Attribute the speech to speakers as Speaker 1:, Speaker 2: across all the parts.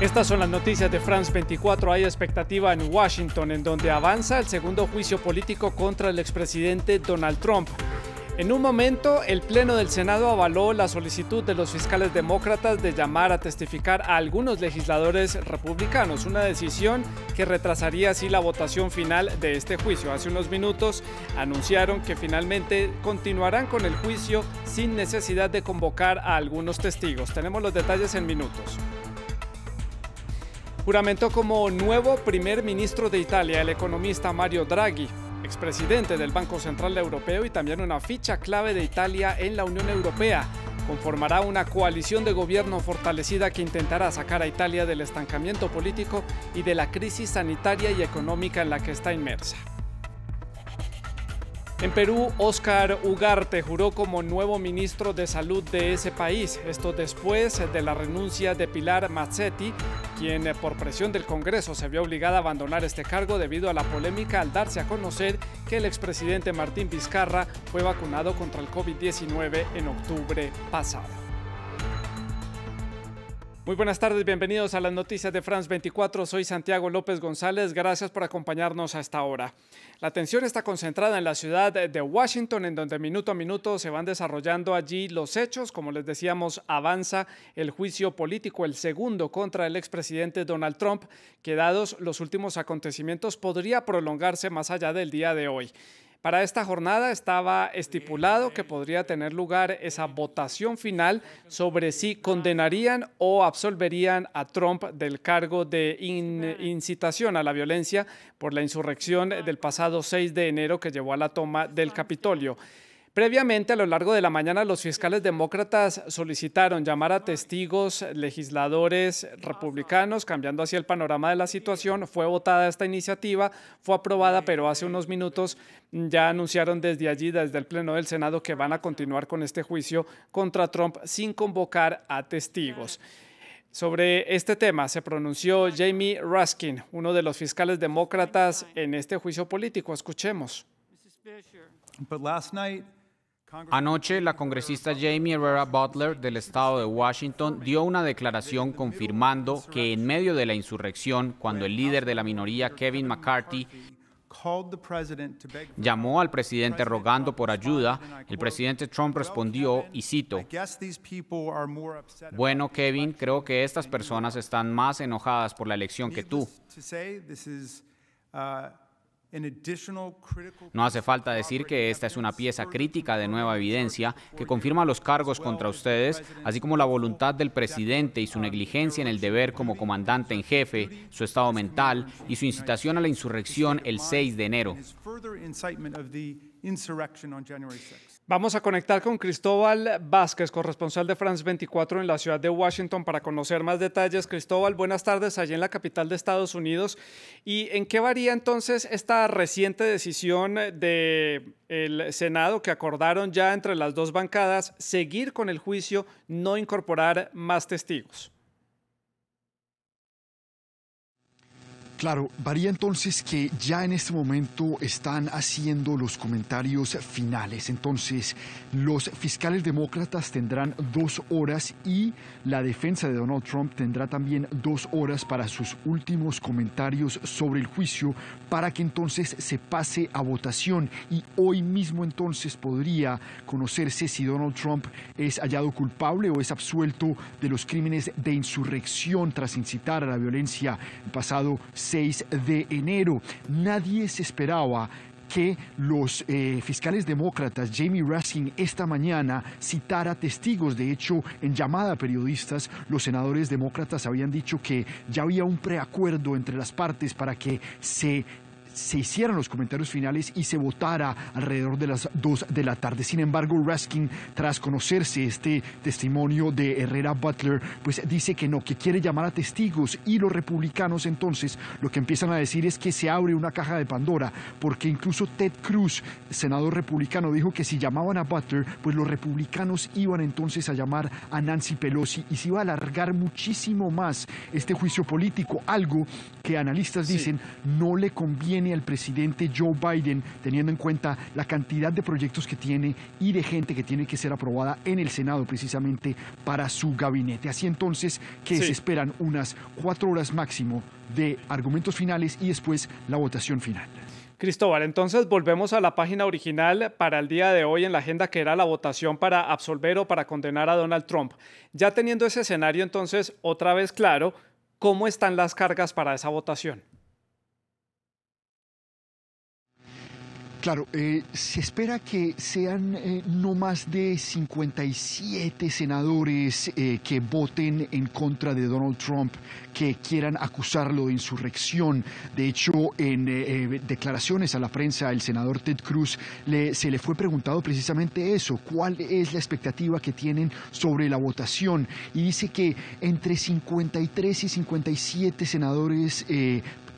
Speaker 1: Estas son las noticias de France 24. Hay expectativa en Washington, en donde avanza el segundo juicio político contra el expresidente Donald Trump. En un momento, el Pleno del Senado avaló la solicitud de los fiscales demócratas de llamar a testificar a algunos legisladores republicanos, una decisión que retrasaría así la votación final de este juicio. Hace unos minutos anunciaron que finalmente continuarán con el juicio sin necesidad de convocar a algunos testigos. Tenemos los detalles en minutos juramentó como nuevo primer ministro de Italia el economista Mario Draghi, expresidente del Banco Central Europeo y también una ficha clave de Italia en la Unión Europea. Conformará una coalición de gobierno fortalecida que intentará sacar a Italia del estancamiento político y de la crisis sanitaria y económica en la que está inmersa. En Perú, Óscar Ugarte juró como nuevo ministro de Salud de ese país, esto después de la renuncia de Pilar Mazzetti, quien eh, por presión del Congreso se vio obligada a abandonar este cargo debido a la polémica al darse a conocer que el expresidente Martín Vizcarra fue vacunado contra el COVID-19 en octubre pasado. Muy buenas tardes, bienvenidos a las noticias de France 24. Soy Santiago López González, gracias por acompañarnos hasta ahora. La atención está concentrada en la ciudad de Washington, en donde minuto a minuto se van desarrollando allí los hechos. Como les decíamos, avanza el juicio político, el segundo contra el expresidente Donald Trump, que dados los últimos acontecimientos podría prolongarse más allá del día de hoy. Para esta jornada estaba estipulado que podría tener lugar esa votación final sobre si condenarían o absolverían a Trump del cargo de incitación a la violencia por la insurrección del pasado 6 de enero que llevó a la toma del Capitolio. Previamente, a lo largo de la mañana, los fiscales demócratas solicitaron llamar a testigos, legisladores republicanos, cambiando así el panorama de la situación. Fue votada esta iniciativa, fue aprobada, pero hace unos minutos ya anunciaron desde allí, desde el Pleno del Senado, que van a continuar con este juicio contra Trump sin convocar a testigos. Sobre este tema se pronunció Jamie Ruskin, uno de los fiscales demócratas en este juicio político. Escuchemos.
Speaker 2: last night,
Speaker 1: Anoche, la congresista Jamie Herrera Butler del estado de Washington dio una declaración confirmando que en medio de la insurrección, cuando el líder de la minoría, Kevin McCarthy, Llamó al presidente rogando por ayuda. El presidente Trump respondió, y cito, bueno, Kevin, creo que estas personas están más enojadas por la elección que tú. No hace falta decir que esta es una pieza crítica de nueva evidencia que confirma los cargos contra ustedes, así como la voluntad del presidente y su negligencia en el deber como comandante en jefe, su estado mental y su incitación a la insurrección el 6 de enero. Vamos a conectar con Cristóbal Vázquez, corresponsal de France 24 en la ciudad de Washington, para conocer más detalles. Cristóbal, buenas tardes allí en la capital de Estados Unidos. ¿Y en qué varía entonces esta reciente decisión del Senado que acordaron ya entre las dos bancadas seguir con el juicio, no incorporar más testigos?
Speaker 2: Claro, varía entonces que ya en este momento están haciendo los comentarios finales. Entonces, los fiscales demócratas tendrán dos horas y la defensa de Donald Trump tendrá también dos horas para sus últimos comentarios sobre el juicio para que entonces se pase a votación y hoy mismo entonces podría conocerse si Donald Trump es hallado culpable o es absuelto de los crímenes de insurrección tras incitar a la violencia el pasado de enero. Nadie se esperaba que los eh, fiscales demócratas Jamie Raskin esta mañana citara testigos. De hecho, en llamada a periodistas, los senadores demócratas habían dicho que ya había un preacuerdo entre las partes para que se se hicieran los comentarios finales y se votara alrededor de las 2 de la tarde. Sin embargo, Raskin, tras conocerse este testimonio de Herrera Butler, pues dice que no, que quiere llamar a testigos y los republicanos entonces lo que empiezan a decir es que se abre una caja de Pandora, porque incluso Ted Cruz, senador republicano, dijo que si llamaban a Butler, pues los republicanos iban entonces a llamar a Nancy Pelosi y se iba a alargar muchísimo más este juicio político, algo que analistas dicen no le conviene y al presidente Joe Biden, teniendo en cuenta la cantidad de proyectos que tiene y de gente que tiene que ser aprobada en el Senado precisamente para su gabinete. Así entonces que se esperan unas cuatro horas máximo de argumentos finales y después la votación final.
Speaker 1: Cristóbal, entonces volvemos a la página original para el día de hoy en la agenda que era la votación para absolver o para condenar a Donald Trump. Ya teniendo ese escenario entonces otra vez claro, ¿cómo están las cargas para esa votación?
Speaker 2: Claro, eh, se espera que sean eh, no más de 57 senadores eh, que voten en contra de Donald Trump, que quieran acusarlo de insurrección. De hecho, en declaraciones a la prensa, el senador Ted Cruz le, se le fue preguntado precisamente eso, cuál es la expectativa que tienen sobre la votación. Y dice que entre 53 y 57 senadores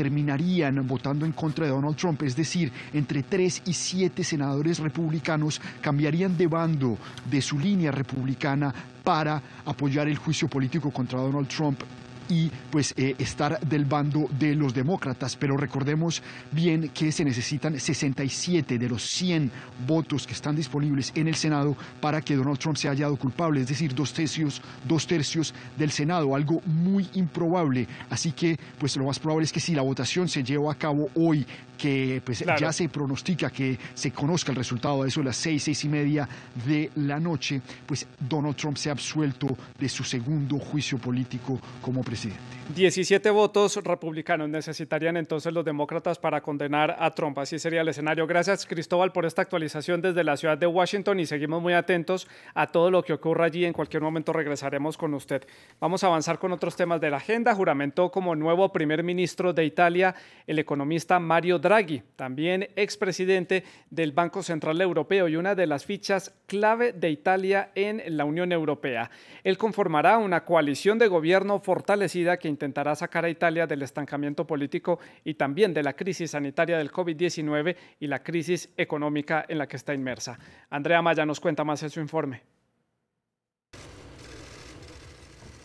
Speaker 2: terminarían votando en contra de Donald Trump, es decir, entre tres y siete senadores republicanos cambiarían de bando de su línea republicana para apoyar el juicio político contra Donald Trump y pues eh, estar del bando de los demócratas. Pero recordemos bien que se necesitan 67 de los 100 votos que están disponibles en el Senado para que Donald Trump sea hallado culpable, es decir, dos tercios, dos tercios del Senado, algo muy improbable. Así que pues lo más probable es que si la votación se lleva a cabo hoy, que pues ya se pronostica que se conozca el resultado de eso a las seis, seis y media de la noche, pues Donald Trump se ha absuelto de su segundo juicio político como presidente presidente.
Speaker 1: 17 votos republicanos necesitarían entonces los demócratas para condenar a Trump. Así sería el escenario. Gracias, Cristóbal, por esta actualización desde la ciudad de Washington y seguimos muy atentos a todo lo que ocurra allí. En cualquier momento regresaremos con usted. Vamos a avanzar con otros temas de la agenda. Juramento como nuevo primer ministro de Italia el economista Mario Draghi, también expresidente del Banco Central Europeo y una de las fichas clave de Italia en la Unión Europea. Él conformará una coalición de gobierno fortalecida que intentará sacar a Italia del estancamiento político y también de la crisis sanitaria del COVID-19 y la crisis económica en la que está inmersa. Andrea Maya nos cuenta más en su informe.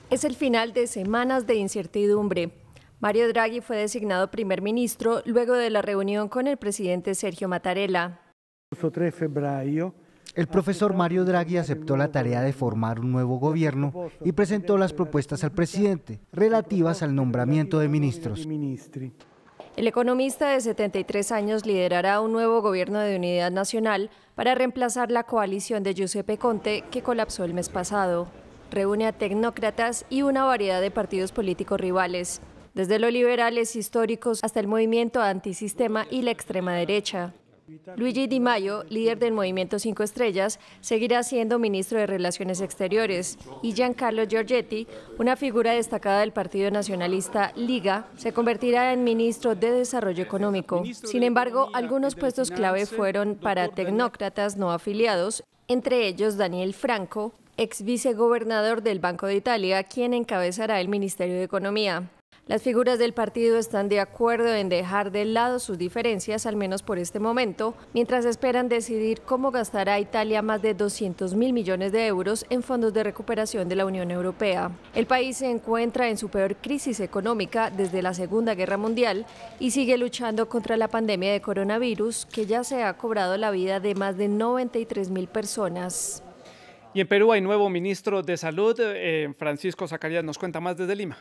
Speaker 3: Es el final de semanas de incertidumbre. Mario Draghi fue designado primer ministro luego de la reunión con el presidente Sergio Mattarella.
Speaker 4: El 3 de febrero el profesor Mario Draghi aceptó la tarea de formar un nuevo gobierno y presentó las propuestas al presidente relativas al nombramiento de ministros.
Speaker 3: El economista de 73 años liderará un nuevo gobierno de unidad nacional para reemplazar la coalición de Giuseppe Conte que colapsó el mes pasado. Reúne a tecnócratas y una variedad de partidos políticos rivales, desde los liberales históricos hasta el movimiento antisistema y la extrema derecha. Luigi Di Maio, líder del movimiento Cinco Estrellas, seguirá siendo ministro de Relaciones Exteriores y Giancarlo Giorgetti, una figura destacada del Partido Nacionalista Liga, se convertirá en ministro de Desarrollo Económico. Sin embargo, algunos puestos clave fueron para tecnócratas no afiliados, entre ellos Daniel Franco, ex vicegobernador del Banco de Italia, quien encabezará el Ministerio de Economía. Las figuras del partido están de acuerdo en dejar de lado sus diferencias, al menos por este momento, mientras esperan decidir cómo gastará Italia más de 200 mil millones de euros en fondos de recuperación de la Unión Europea. El país se encuentra en su peor crisis económica desde la Segunda Guerra Mundial y sigue luchando contra la pandemia de coronavirus, que ya se ha cobrado la vida de más de 93 mil personas.
Speaker 1: Y en Perú hay nuevo ministro de Salud. Eh, Francisco Zacarías nos cuenta más desde Lima.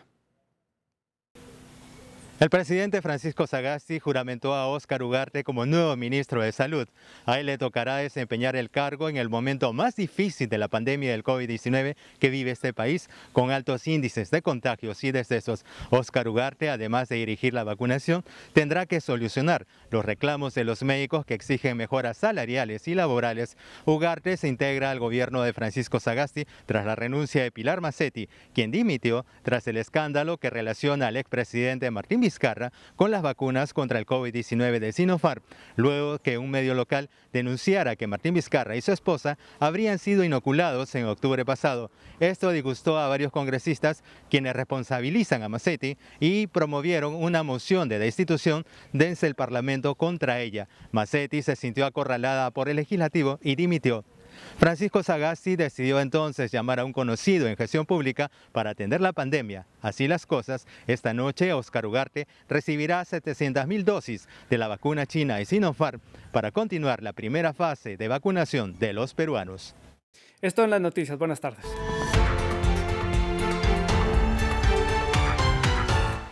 Speaker 4: El presidente Francisco Sagasti juramentó a Óscar Ugarte como nuevo ministro de Salud. A él le tocará desempeñar el cargo en el momento más difícil de la pandemia del COVID-19 que vive este país, con altos índices de contagios y decesos. Óscar Ugarte, además de dirigir la vacunación, tendrá que solucionar los reclamos de los médicos que exigen mejoras salariales y laborales. Ugarte se integra al gobierno de Francisco Sagasti tras la renuncia de Pilar Macetti, quien dimitió tras el escándalo que relaciona al expresidente Martín Vizcarra Vizcarra con las vacunas contra el COVID-19 de Sinopharm, luego que un medio local denunciara que Martín Vizcarra y su esposa habrían sido inoculados en octubre pasado. Esto disgustó a varios congresistas quienes responsabilizan a Macetti y promovieron una moción de destitución desde el Parlamento contra ella. Macetti se sintió acorralada por el legislativo y dimitió. Francisco Sagasti decidió entonces llamar a un conocido en gestión pública para atender la pandemia. Así las cosas, esta noche Oscar Ugarte recibirá 700.000 dosis de la vacuna china y Sinopharm para continuar la primera fase de vacunación de los peruanos. Esto en las noticias. Buenas tardes.